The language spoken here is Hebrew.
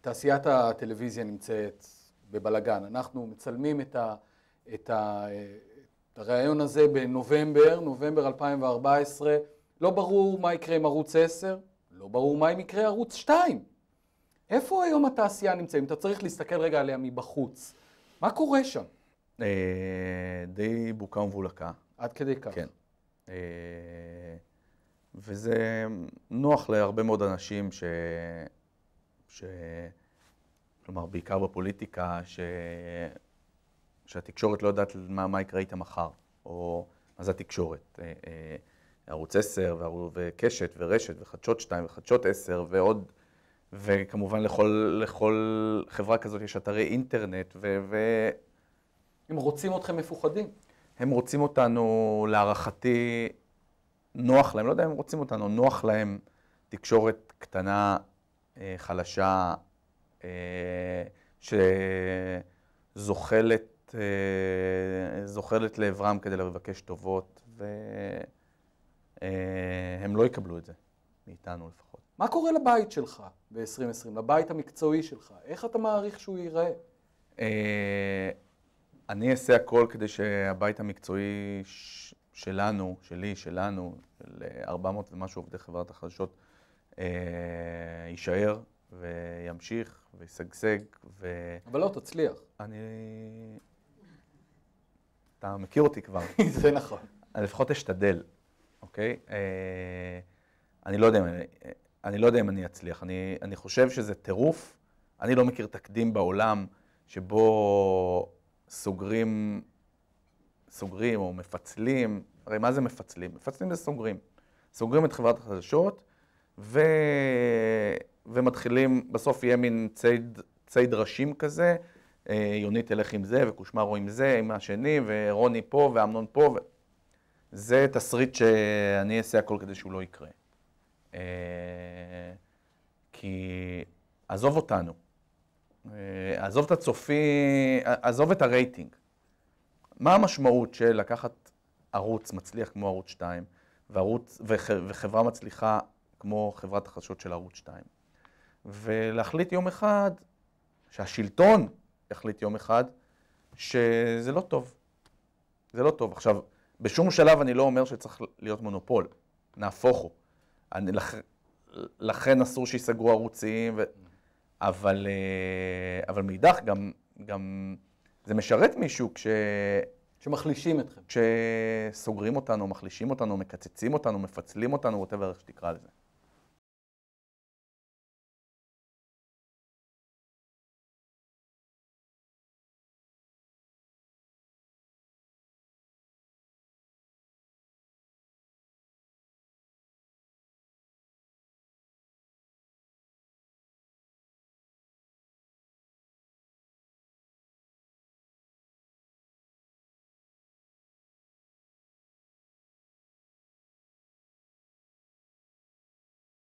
תעשיית הטלוויזיה נמצאת בבלגן. אנחנו מצלמים את, ה, את, ה, את הריאיון הזה בנובמבר, נובמבר 2014. לא ברור מה יקרה עם ערוץ 10, לא ברור מה עם יקרה ערוץ 2. איפה היום התעשייה נמצאת? אם אתה צריך להסתכל רגע עליה מבחוץ. מה קורה שם? אה, די בוקה ומבולקה. עד כדי כך. כן. אה, וזה נוח להרבה מאוד אנשים ש... ש... כלומר, בעיקר בפוליטיקה, ש... שהתקשורת לא יודעת מה, מה יקרה איתה מחר, או מה זה התקשורת. אה, אה, ערוץ 10, וקשת, ורשת, וחדשות 2, וחדשות 10, ועוד, וכמובן לכל, לכל חברה כזאת יש אתרי אינטרנט, ו... ו... הם רוצים אתכם מפוחדים. הם רוצים אותנו, להערכתי, נוח להם, לא יודע אם הם רוצים אותנו, נוח להם תקשורת קטנה אה, חלשה, אה, שזוחלת אה, זוחלת לעברם כדי לבקש טובות, והם לא יקבלו את זה, מאיתנו לפחות. מה קורה לבית שלך ב-2020, לבית המקצועי שלך? איך אתה מעריך שהוא ייראה? אני אעשה הכל כדי שהבית המקצועי שלנו, שלי, שלנו, של 400 ומשהו עובדי חברת החדשות, אה, יישאר וימשיך וישגשג ו... אבל לא, תצליח. אני... אתה מכיר אותי כבר. זה נכון. לפחות אשתדל, אוקיי? אה, אני לא יודע אם אני, אני, לא יודע אם אני אצליח. אני, אני חושב שזה טירוף. אני לא מכיר תקדים בעולם שבו סוגרים, סוגרים או מפצלים, הרי מה זה מפצלים? מפצלים זה סוגרים. סוגרים את חברת החדשות, ו... ומתחילים, בסוף יהיה מין ציד, ציד ראשים כזה, אה, יונית תלך עם זה, וקושמרו עם זה, עם השני, ורוני פה, ואמנון פה. ו... זה תסריט שאני אעשה הכל כדי שהוא לא יקרה. אה, כי עזוב אותנו, אה, עזוב את הצופי, עזוב את הרייטינג. מה המשמעות של לקחת ערוץ מצליח כמו ערוץ 2, וערוץ, וח, וחברה מצליחה כמו חברת החדשות של ערוץ 2. ולהחליט יום אחד, שהשלטון יחליט יום אחד, שזה לא טוב. זה לא טוב. עכשיו, בשום שלב אני לא אומר שצריך להיות מונופול, נהפוך הוא. אני, לכ... לכן אסור שייסגרו ערוצים, ו... אבל, אה, אבל מאידך גם, גם זה משרת מישהו כש... שמחלישים אתכם. כשסוגרים אותנו, מחלישים אותנו, מקצצים אותנו, מפצלים אותנו, ווטאבר איך שתקרא לזה.